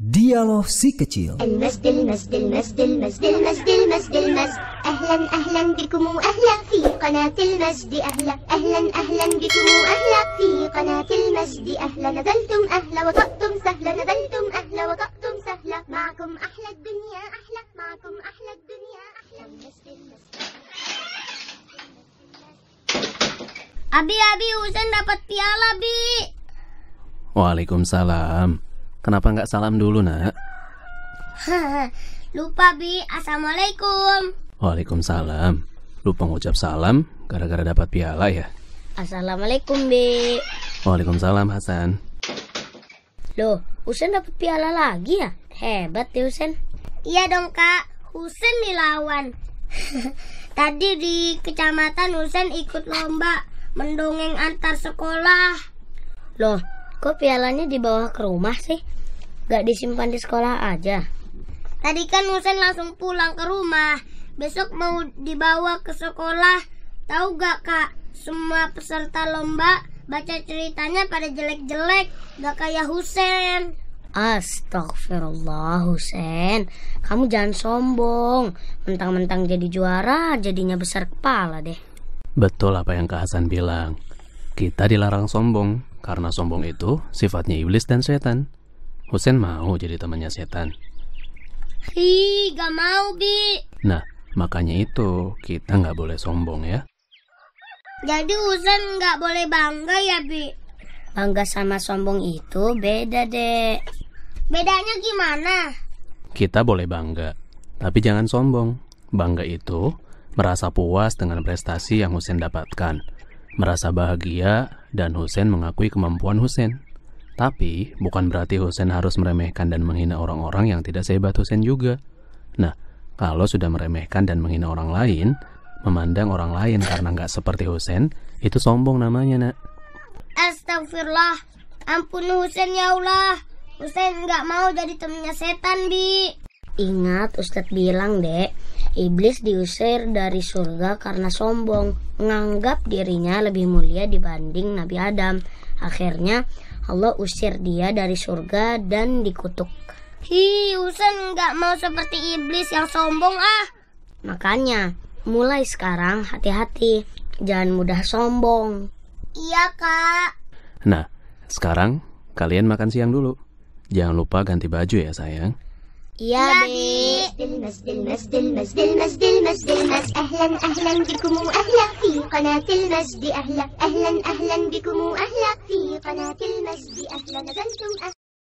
Dialog si kecil. أهلا أهلا بكم واهلا في قناة المجد أهلا أهلا أهلا بكم واهلا في قناة المجد أهلا نزلتم أهلا وطأتم سهلا نزلتم أهلا وطأتم سهلا معكم أحلى الدنيا أحلى معكم أحلى الدنيا أحلى المجد المجد أبي أبي हुसैन दापत प्याला Waalaikumsalam. Kenapa nggak salam dulu, nak? Lupa, Bi. Assalamualaikum. Waalaikumsalam. Lupa ngucap salam gara-gara dapat piala ya? Assalamualaikum, Bi. Waalaikumsalam, Hasan. Loh, Husen dapat piala lagi ya? Hebat ya, Husen. Iya dong, Kak. Husen dilawan. Tadi di kecamatan Husen ikut lomba mendongeng antar sekolah. Loh, Kok pialanya dibawa ke rumah sih? Gak disimpan di sekolah aja. Tadi kan Husen langsung pulang ke rumah. Besok mau dibawa ke sekolah. Tahu gak kak, semua peserta lomba baca ceritanya pada jelek-jelek. Gak kayak Husen. Astagfirullah Husen Kamu jangan sombong Mentang-mentang jadi juara Jadinya besar kepala deh Betul apa yang Kak Hasan bilang Kita dilarang sombong karena sombong itu sifatnya iblis dan setan. Husen mau jadi temannya setan. Hi, gak mau, Bi. Nah, makanya itu kita nggak boleh sombong ya. Jadi Husen nggak boleh bangga ya, Bi? Bangga sama sombong itu beda, deh. Bedanya gimana? Kita boleh bangga, tapi jangan sombong. Bangga itu merasa puas dengan prestasi yang Husen dapatkan merasa bahagia dan Husain mengakui kemampuan Husain. Tapi bukan berarti Husain harus meremehkan dan menghina orang-orang yang tidak sehebat Husain juga. Nah, kalau sudah meremehkan dan menghina orang lain, memandang orang lain karena nggak seperti Husain, itu sombong namanya, nak. Astagfirullah, ampun Husain ya Allah. Husain nggak mau jadi temannya setan, Bi. Ingat Ustadz bilang, Dek, Iblis diusir dari surga karena sombong, menganggap dirinya lebih mulia dibanding Nabi Adam. Akhirnya Allah usir dia dari surga dan dikutuk. Hi, Usen nggak mau seperti iblis yang sombong ah. Makanya, mulai sekarang hati-hati, jangan mudah sombong. Iya kak. Nah, sekarang kalian makan siang dulu. Jangan lupa ganti baju ya sayang. Iya, ya, Dik. المس بالمس المس المس المس المس اهلا اهلا بكم واهلا في قناه المجد اهلا اهلا اهلا بكم واهلا في قناه المجد اهلا بل اهلا